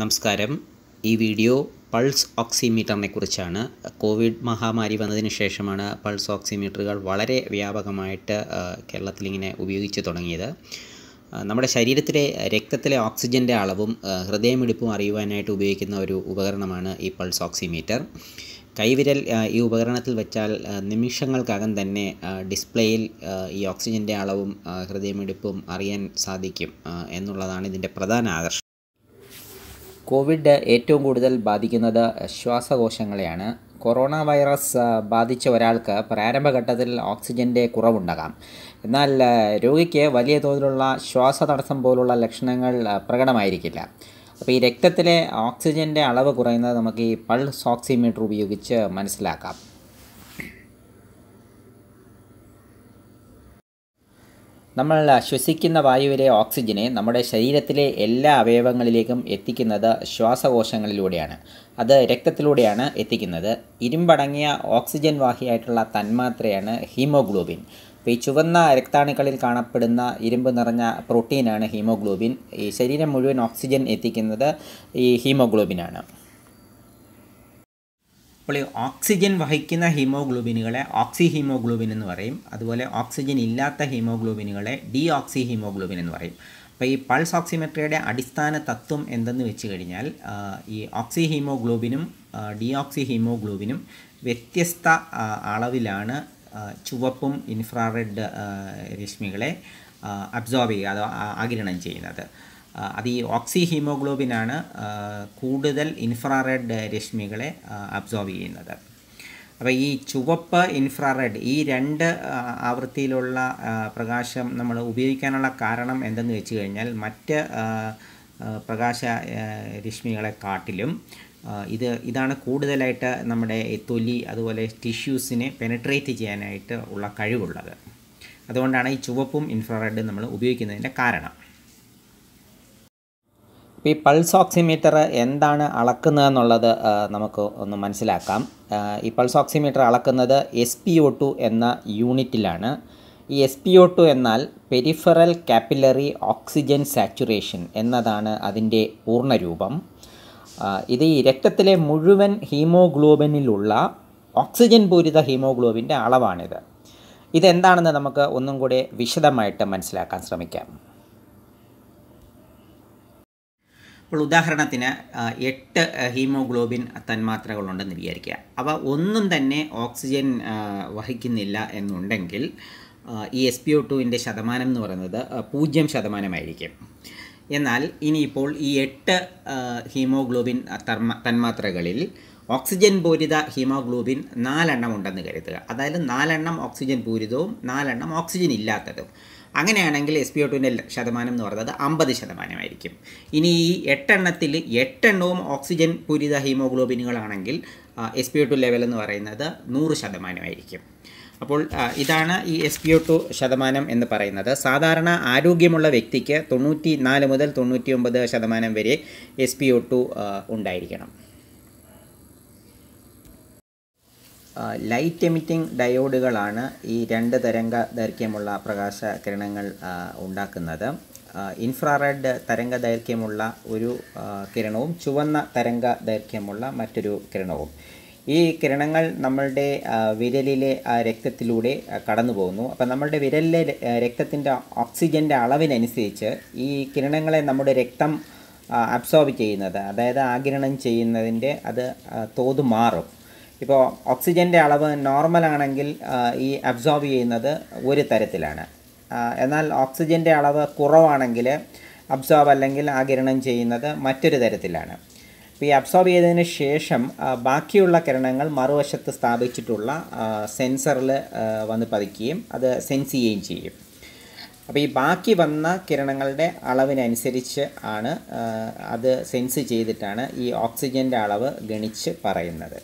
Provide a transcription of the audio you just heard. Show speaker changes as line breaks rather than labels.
നമസ്കാരം ഈ video pulse ഓക്സിമീറ്ററിനെ കുറിച്ചാണ് കോവിഡ് മഹാമാരി വന്നതിന് ശേഷമാണ് പൾസ് ഓക്സിമീറ്ററുകൾ വളരെ വ്യാപകമായിട്ട് കേരളത്തിൽ ഇങ്ങനെ ഉപയോഗിച്ച് തുടങ്ങിയത് നമ്മുടെ ശരീരത്തിലെ രക്തത്തിലെ ഓക്സിജൻ്റെ അളവും ഹൃദയമിടിപ്പും അറിയുവാനായിട്ട് ഉപയോഗിക്കുന്ന ഒരു ഉപകരണമാണ് ഈ പൾസ് ഓക്സിമീറ്റർ കൈവിരൽ ഈ ഉപകരണത്തിൽ വെച്ചാൽ നിമിഷങ്ങൾക്കകം തന്നെ ഡിസ്പ്ലേയിൽ ഈ ഓക്സിജൻ്റെ അളവും ഹൃദയമിടിപ്പും അറിയാൻ സാധിക്കും എന്നുള്ളതാണ് ഇതിൻ്റെ പ്രധാന ആകർഷണം കോവിഡ് ഏറ്റവും കൂടുതൽ ബാധിക്കുന്നത് ശ്വാസകോശങ്ങളെയാണ് കൊറോണ വൈറസ് ബാധിച്ച ഒരാൾക്ക് പ്രാരംഭഘട്ടത്തിൽ ഓക്സിജൻ്റെ കുറവുണ്ടാകാം എന്നാൽ രോഗിക്ക് വലിയ തോതിലുള്ള തടസ്സം പോലുള്ള ലക്ഷണങ്ങൾ പ്രകടമായിരിക്കില്ല അപ്പോൾ ഈ രക്തത്തിലെ ഓക്സിജൻ്റെ അളവ് കുറയുന്നത് നമുക്ക് ഈ പൾസ് ഓക്സിമീറ്റർ ഉപയോഗിച്ച് മനസ്സിലാക്കാം നമ്മൾ ശ്വസിക്കുന്ന വായുവിലെ ഓക്സിജനെ നമ്മുടെ ശരീരത്തിലെ എല്ലാ അവയവങ്ങളിലേക്കും എത്തിക്കുന്നത് ശ്വാസകോശങ്ങളിലൂടെയാണ് അത് രക്തത്തിലൂടെയാണ് എത്തിക്കുന്നത് ഇരുമ്പടങ്ങിയ ഓക്സിജൻ വാഹിയായിട്ടുള്ള തന്മാത്രയാണ് ഹീമോഗ്ലോബിൻ അപ്പോൾ ഈ ചുവന്ന രക്താണുക്കളിൽ കാണപ്പെടുന്ന ഇരുമ്പ് നിറഞ്ഞ പ്രോട്ടീനാണ് ഹീമോഗ്ലോബിൻ ഈ ശരീരം മുഴുവൻ ഓക്സിജൻ എത്തിക്കുന്നത് ഈ ഹീമോഗ്ലോബിനാണ് അപ്പോൾ ഈ ഓക്സിജൻ വഹിക്കുന്ന ഹീമോഗ്ലോബിനുകളെ ഓക്സി ഹീമോഗ്ലോബിൻ എന്ന് പറയും അതുപോലെ ഓക്സിജൻ ഇല്ലാത്ത ഹീമോഗ്ലോബിനുകളെ ഡി ഓക്സി ഹീമോഗ്ലോബിൻ എന്ന് പറയും അപ്പോൾ ഈ പൾസ് ഓക്സിമെട്രിയുടെ അടിസ്ഥാന തത്വം എന്തെന്ന് വെച്ച് കഴിഞ്ഞാൽ ഈ ഓക്സി ഹീമോഗ്ലോബിനും ഡി ഓക്സി ഹീമോഗ്ലോബിനും വ്യത്യസ്ത അളവിലാണ് ചുവപ്പും ഇൻഫ്രാറെഡ് രശ്മികളെ അബ്സോർബ് ചെയ്യുക അതോ ആഗിരണം ചെയ്യുന്നത് അത് ഈ ഓക്സി ഹീമോഗ്ലോബിനാണ് കൂടുതൽ ഇൻഫ്രാറെഡ് രശ്മികളെ അബ്സോർവ് ചെയ്യുന്നത് അപ്പോൾ ഈ ചുവപ്പ് ഇൻഫ്രാറെഡ് ഈ രണ്ട് ആവൃത്തിയിലുള്ള പ്രകാശം നമ്മൾ ഉപയോഗിക്കാനുള്ള കാരണം എന്തെന്ന് വെച്ച് കഴിഞ്ഞാൽ മറ്റ് പ്രകാശ രശ്മികളെ കാട്ടിലും ഇത് ഇതാണ് കൂടുതലായിട്ട് നമ്മുടെ തൊലി അതുപോലെ ടിഷ്യൂസിനെ പെനട്രേറ്റ് ചെയ്യാനായിട്ട് ഉള്ള കഴിവുള്ളത് അതുകൊണ്ടാണ് ഈ ചുവപ്പും ഇൻഫ്രാറെഡും നമ്മൾ ഉപയോഗിക്കുന്നതിൻ്റെ കാരണം ഈ പൾസ് ഓക്സിമീറ്റർ എന്താണ് അളക്കുന്നത് എന്നുള്ളത് നമുക്ക് ഒന്ന് മനസ്സിലാക്കാം ഈ പൾസ് ഓക്സിമീറ്റർ അളക്കുന്നത് എസ് പി ഒ ടു എന്ന യൂണിറ്റിലാണ് ഈ എസ് പി ഒ ടു എന്നാൽ പെരിഫറൽ ക്യാപ്പിലറി ഓക്സിജൻ സാച്ചുറേഷൻ എന്നതാണ് അതിൻ്റെ പൂർണ്ണരൂപം ഇത് ഈ രക്തത്തിലെ മുഴുവൻ ഹീമോഗ്ലോബിനിലുള്ള ഓക്സിജൻ പൂരിത ഹീമോഗ്ലോബിൻ്റെ അളവാണിത് ഇതെന്താണെന്ന് നമുക്ക് ഒന്നും കൂടെ വിശദമായിട്ട് മനസ്സിലാക്കാൻ ശ്രമിക്കാം ഇപ്പോൾ ഉദാഹരണത്തിന് എട്ട് ഹീമോഗ്ലോബിൻ തന്മാത്രകളുണ്ടെന്ന് വിചാരിക്കുക അവ ഒന്നും തന്നെ ഓക്സിജൻ വഹിക്കുന്നില്ല എന്നുണ്ടെങ്കിൽ ഈ എസ് പി ഒ ടുവിൻ്റെ ശതമാനം എന്ന് പറയുന്നത് പൂജ്യം ശതമാനമായിരിക്കും എന്നാൽ ഇനിയിപ്പോൾ ഈ എട്ട് ഹീമോഗ്ലോബിൻ തന്മാത്രകളിൽ ഓക്സിജൻ പൂരിത ഹീമോഗ്ലോബിൻ നാലെണ്ണം ഉണ്ടെന്ന് കരുതുക അതായത് നാലെണ്ണം ഓക്സിജൻ പൂരിതവും നാലെണ്ണം ഓക്സിജൻ ഇല്ലാത്തതും അങ്ങനെയാണെങ്കിൽ എസ് പി ഒ ടുവിൻ്റെ ശതമാനം എന്ന് പറയുന്നത് അമ്പത് ശതമാനമായിരിക്കും ഇനി ഈ എട്ടെണ്ണത്തിൽ എട്ടെണ്ണവും ഓക്സിജൻ പൂരിത ഹീമോഗ്ലോബിനുകളാണെങ്കിൽ S P O two level എന്ന് പറയുന്നത് നൂറ് ശതമാനമായിരിക്കും അപ്പോൾ ഇതാണ് ഈ എസ് പി ഒ ടു ശതമാനം എന്ന് പറയുന്നത് സാധാരണ ആരോഗ്യമുള്ള വ്യക്തിക്ക് തൊണ്ണൂറ്റി നാല് മുതൽ തൊണ്ണൂറ്റി ഒമ്പത് ശതമാനം വരെ എസ് പി ഒ ടു ഉണ്ടായിരിക്കണം ലൈറ്റ് എമിറ്റിംഗ് ഡയോഡുകളാണ് ഈ രണ്ട് തരംഗ ദൈർഘ്യമുള്ള പ്രകാശ കിരണങ്ങൾ ഉണ്ടാക്കുന്നത് ഇൻഫ്രാറെഡ് തരംഗ ദൈർഘ്യമുള്ള ഒരു കിരണവും ചുവന്ന തരംഗ ദൈർഘ്യമുള്ള മറ്റൊരു കിരണവും ഈ കിരണങ്ങൾ നമ്മളുടെ വിരലിലെ രക്തത്തിലൂടെ കടന്നു പോകുന്നു അപ്പം നമ്മളുടെ വിരലിലെ രക്തത്തിൻ്റെ ഓക്സിജൻ്റെ അളവിനനുസരിച്ച് ഈ കിരണങ്ങളെ നമ്മുടെ രക്തം അബ്സോർബ് ചെയ്യുന്നത് അതായത് ആകിരണം ചെയ്യുന്നതിൻ്റെ അത് തോത് മാറും ഇപ്പോൾ ഓക്സിജൻ്റെ അളവ് നോർമൽ ആണെങ്കിൽ ഈ അബ്സോർബ് ചെയ്യുന്നത് ഒരു തരത്തിലാണ് എന്നാൽ ഓക്സിജൻ്റെ അളവ് കുറവാണെങ്കിൽ അബ്സോർബ് അല്ലെങ്കിൽ ആകിരണം ചെയ്യുന്നത് മറ്റൊരു തരത്തിലാണ് അപ്പോൾ ഈ അബ്സോർബ് ചെയ്തതിന് ശേഷം ബാക്കിയുള്ള കിരണങ്ങൾ മറുവശത്ത് സ്ഥാപിച്ചിട്ടുള്ള സെൻസറിൽ വന്ന് പതിക്കുകയും അത് സെൻസ് ചെയ്യുകയും ചെയ്യും അപ്പോൾ ഈ ബാക്കി വന്ന കിരണങ്ങളുടെ അളവിനനുസരിച്ച് ആണ് അത് സെൻസ് ചെയ്തിട്ടാണ് ഈ ഓക്സിജൻ്റെ അളവ് ഗണിച്ച് പറയുന്നത്